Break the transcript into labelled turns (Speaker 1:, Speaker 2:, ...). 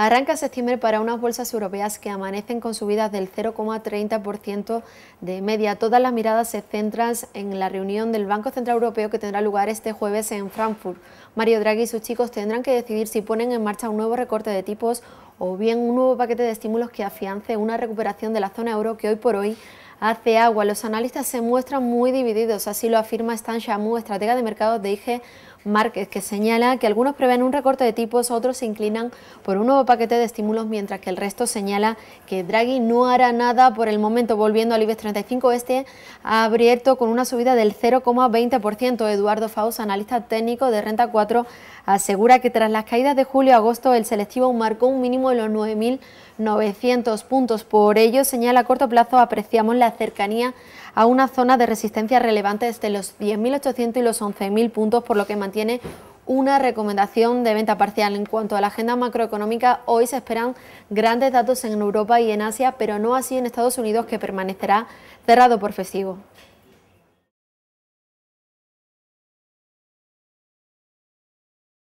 Speaker 1: Arranca septiembre para unas bolsas europeas que amanecen con subidas del 0,30% de media. Todas las miradas se centran en la reunión del Banco Central Europeo que tendrá lugar este jueves en Frankfurt. Mario Draghi y sus chicos tendrán que decidir si ponen en marcha un nuevo recorte de tipos o bien un nuevo paquete de estímulos que afiance una recuperación de la zona euro que hoy por hoy hace agua. Los analistas se muestran muy divididos, así lo afirma Stan Shamu, estratega de mercados de IG Márquez, que señala que algunos prevén un recorte de tipos, otros se inclinan por un nuevo paquete de estímulos, mientras que el resto señala que Draghi no hará nada por el momento. Volviendo al IBEX 35 este, ha abierto con una subida del 0,20%. Eduardo Faust, analista técnico de Renta 4, asegura que tras las caídas de julio-agosto, el selectivo marcó un mínimo de los 9.900 puntos. Por ello, señala a corto plazo, apreciamos la cercanía a una zona de resistencia relevante desde los 10.800 y los 11.000 puntos, por lo que mantiene una recomendación de venta parcial. En cuanto a la agenda macroeconómica, hoy se esperan grandes datos en Europa y en Asia, pero no así en Estados Unidos, que permanecerá cerrado por festivo.